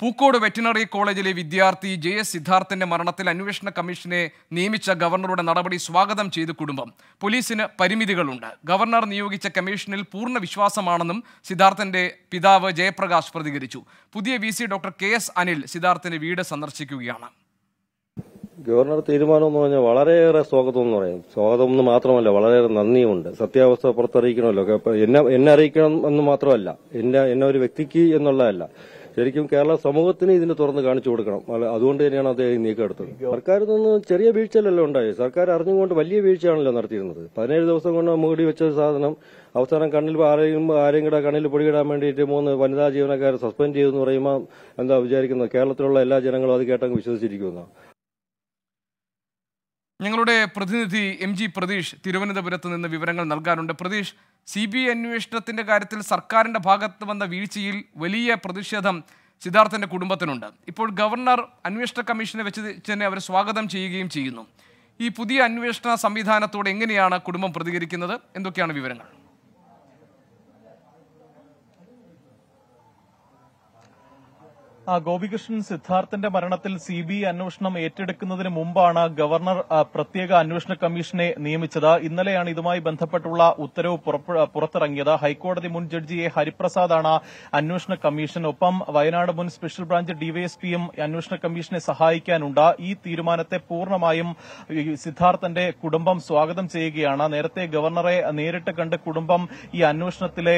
Pookode veterinary കോളേജിലെ വിദ്യാർത്ഥി J S സിദ്ധാർത്ഥന്റെ മരണത്തിൽ അന്വേഷണ കമ്മീഷനെ നിയമിച്ച ഗവർണറുടെ നടപടി സ്വാഗതം ചെയ്ത് കുടുംബം പോലീസിന് പരിമിതികളുണ്ട് ഗവർണർ നിയോഗിച്ച കമ്മീഷനിൽ പൂർണ്ണ വിശ്വാസമാണെന്നും സിദ്ധാർത്ഥന്റെ പിതാവ് ജയപ്രകാശ് പ്രതികരിച്ചു പുതിയ V doctor K S Anil സിദ്ധാർത്ഥന്റെ വീട് സന്ദർശിക്കുകയാണ് ഗവർണർ തീരുമാനം എന്ന് പറഞ്ഞാൽ വളരെയേറെ സ്വാഗതം എന്ന് പറയും സ്വാഗതം എന്ന് മാത്രമല്ല വളരെയേറെ നന്ദിയുമുണ്ട് സത്യാവസ്ഥ പുറത്തറിയിക്കണമല്ലോ എന്നെ എന്നെ അറിയിക്കണം എന്ന് മാത്രമല്ല എന്നെ എന്നെ ഒരു വ്യക്തിക്ക് എന്നുള്ളതല്ല ശരിക്കും കേരള സമൂഹത്തിന് ഇതിന് തുറന്ന് കാണിച്ചു കൊടുക്കണം അതുകൊണ്ട് തന്നെയാണ് അദ്ദേഹം എടുത്തത് സർക്കാർ നിന്ന് ചെറിയ വീഴ്ചയിലല്ലോ ഉണ്ടായി സർക്കാർ അറിഞ്ഞുകൊണ്ട് വലിയ വീഴ്ചയാണല്ലോ നടത്തിയിരുന്നത് പതിനേഴ് ദിവസം കൊണ്ട് മൂടി വെച്ച സാധനം അവസാനം കണ്ണിൽ ആരെയും ആരെയും കൂടെ കണ്ണിൽ പൊടിയിടാൻ വേണ്ടിയിട്ട് മൂന്ന് വനിതാ ജീവനക്കാരെ സസ്പെൻഡ് ചെയ്തെന്ന് പറയുമ്പോൾ എന്താ വിചാരിക്കുന്നത് കേരളത്തിലുള്ള എല്ലാ ജനങ്ങളും അത് കേട്ടങ്ങ് വിശ്വസിച്ചിരിക്കുന്നു ഞങ്ങളുടെ പ്രതിനിധി എം ജി പ്രതീഷ് തിരുവനന്തപുരത്ത് നിന്ന് വിവരങ്ങൾ നൽകാറുണ്ട് പ്രതീഷ് സി ബി ഐ അന്വേഷണത്തിൻ്റെ കാര്യത്തിൽ സർക്കാരിൻ്റെ ഭാഗത്ത് വന്ന വീഴ്ചയിൽ വലിയ പ്രതിഷേധം സിദ്ധാർത്ഥൻ്റെ കുടുംബത്തിനുണ്ട് ഇപ്പോൾ ഗവർണർ അന്വേഷണ കമ്മീഷനെ വെച്ച് തന്നെ അവരെ സ്വാഗതം ചെയ്യുകയും ചെയ്യുന്നു ഈ പുതിയ അന്വേഷണ സംവിധാനത്തോട് എങ്ങനെയാണ് കുടുംബം പ്രതികരിക്കുന്നത് എന്തൊക്കെയാണ് വിവരങ്ങൾ ആ ഗോപികൃഷ്ണൻ സിദ്ധാർത്ഥന്റെ മരണത്തിൽ സി ബി ഐ അന്വേഷണം ഏറ്റെടുക്കുന്നതിന് മുമ്പാണ് ഗവർണർ പ്രത്യേക അന്വേഷണ കമ്മീഷനെ നിയമിച്ചത് ഇന്നലെയാണ് ഇതുമായി ബന്ധപ്പെട്ടുള്ള ഉത്തരവ് പുറത്തിറങ്ങിയത് ഹൈക്കോടതി മുൻ ജഡ്ജി എ ഹരിപ്രസാദാണ് അന്വേഷണ കമ്മീഷൻ ഒപ്പം വയനാട് മുൻ സ്പെഷ്യൽ ബ്രാഞ്ച് ഡിവൈഎസ്പിയും അന്വേഷണ കമ്മീഷനെ സഹായിക്കാനുണ്ട് ഈ തീരുമാനത്തെ പൂർണ്ണമായും സിദ്ധാർത്ഥന്റെ കുടുംബം സ്വാഗതം ചെയ്യുകയാണ് നേരത്തെ ഗവർണറെ നേരിട്ട് കണ്ട് കുടുംബം ഈ അന്വേഷണത്തിലെ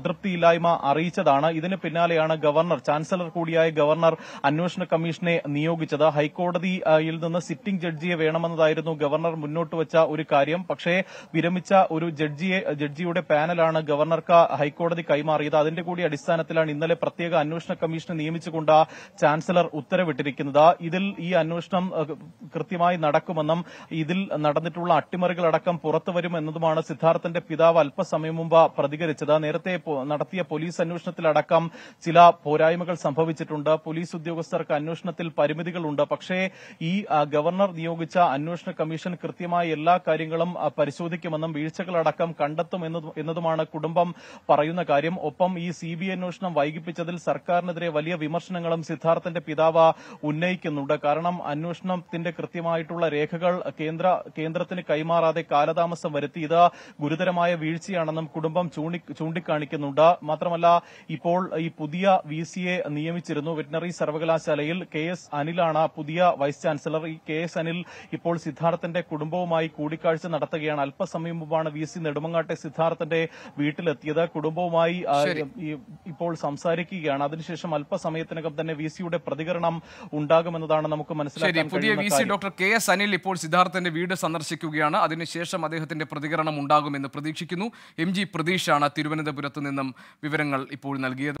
അതൃപ്തിയില്ലായ്മ അറിയിച്ചതാണ് ഇതിന് പിന്നാലെയാണ് ഗവർണർ ചാൻസലർ കമ്മീഷണർ കൂടിയായ ഗവർണർ അന്വേഷണ കമ്മീഷനെ നിയോഗിച്ചത് ഹൈക്കോടതിയിൽ നിന്ന് സിറ്റിംഗ് ജഡ്ജിയെ വേണമെന്നതായിരുന്നു ഗവർണർ മുന്നോട്ട് വച്ച ഒരു കാര്യം പക്ഷേ വിരമിച്ച ഒരു ജഡ്ജിയെ ജഡ്ജിയുടെ പാനലാണ് ഗവർണർക്ക് ഹൈക്കോടതി കൈമാറിയത് അതിന്റെ കൂടി അടിസ്ഥാനത്തിലാണ് ഇന്നലെ പ്രത്യേക അന്വേഷണ കമ്മീഷനെ നിയമിച്ചുകൊണ്ട് ചാൻസലർ ഉത്തരവിട്ടിരിക്കുന്നത് ഇതിൽ ഈ അന്വേഷണം കൃത്യമായി നടക്കുമെന്നും ഇതിൽ നടന്നിട്ടുള്ള അട്ടിമറികളടക്കം പുറത്തുവരും എന്നതുമാണ് സിദ്ധാർത്ഥന്റെ പിതാവ് അല്പസമയം മുമ്പ് പ്രതികരിച്ചത് നേരത്തെ നടത്തിയ പോലീസ് അന്വേഷണത്തിലടക്കം ചില പോരായ്മകൾ സംഭവിച്ചിട്ടുണ്ട് പോലീസ് ഉദ്യോഗസ്ഥർക്ക് അന്വേഷണത്തിൽ പരിമിതികളുണ്ട് പക്ഷേ ഈ ഗവർണർ നിയോഗിച്ച അന്വേഷണ കമ്മീഷൻ കൃത്യമായ എല്ലാ കാര്യങ്ങളും പരിശോധിക്കുമെന്നും വീഴ്ചകളടക്കം കണ്ടെത്തും എന്നതുമാണ് കുടുംബം പറയുന്ന കാര്യം ഒപ്പം ഈ സി ബി അന്വേഷണം വൈകിപ്പിച്ചതിൽ സർക്കാരിനെതിരെ വലിയ വിമർശനങ്ങളും സിദ്ധാർത്ഥന്റെ പിതാവ് ഉന്നയിക്കുന്നുണ്ട് കാരണം അന്വേഷണത്തിന്റെ കൃത്യമായിട്ടുള്ള രേഖകൾ കേന്ദ്ര കേന്ദ്രത്തിന് കൈമാറാതെ കാലതാമസം വരുത്തി ഇത് ഗുരുതരമായ വീഴ്ചയാണെന്നും കുടുംബം ചൂണ്ടിക്കാണിക്കുന്നുണ്ട് മാത്രമല്ല ഇപ്പോൾ ഈ പുതിയ വി സിയെ നിയമിച്ചിരുന്നു വെറ്റിനറി സർവകലാശാലയിൽ കെ എസ് അനിലാണ് പുതിയ വൈസ് ചാൻസലർ ഈ കെ എസ് അനിൽ ഇപ്പോൾ സിദ്ധാർത്ഥന്റെ കുടുംബവുമായി കൂടിക്കാഴ്ച നടത്തുകയാണ് അല്പസമയം മുമ്പാണ് വി സി നെടുമങ്ങാട്ടെ സിദ്ധാർത്ഥന്റെ വീട്ടിലെത്തിയത് കുടുംബവുമായി ഇപ്പോൾ സംസാരിക്കുകയാണ് അതിനുശേഷം അല്പസമയത്തിനകം തന്നെ വി സിയുടെ പ്രതികരണം ഉണ്ടാകുമെന്നതാണ് നമുക്ക് മനസ്സിലാക്കാൻ പുതിയ V C doctor K S Anil ഇപ്പോൾ സിദ്ധാർത്ഥന്റെ വീട് സന്ദർശിക്കുകയാണ് അതിനുശേഷം അദ്ദേഹത്തിന്റെ പ്രതികരണം ഉണ്ടാകുമെന്ന് പ്രതീക്ഷിക്കുന്നു എം ജി പ്രതീഷാണ് തിരുവനന്തപുരത്ത് നിന്നും വിവരങ്ങൾ ഇപ്പോൾ നൽകിയത്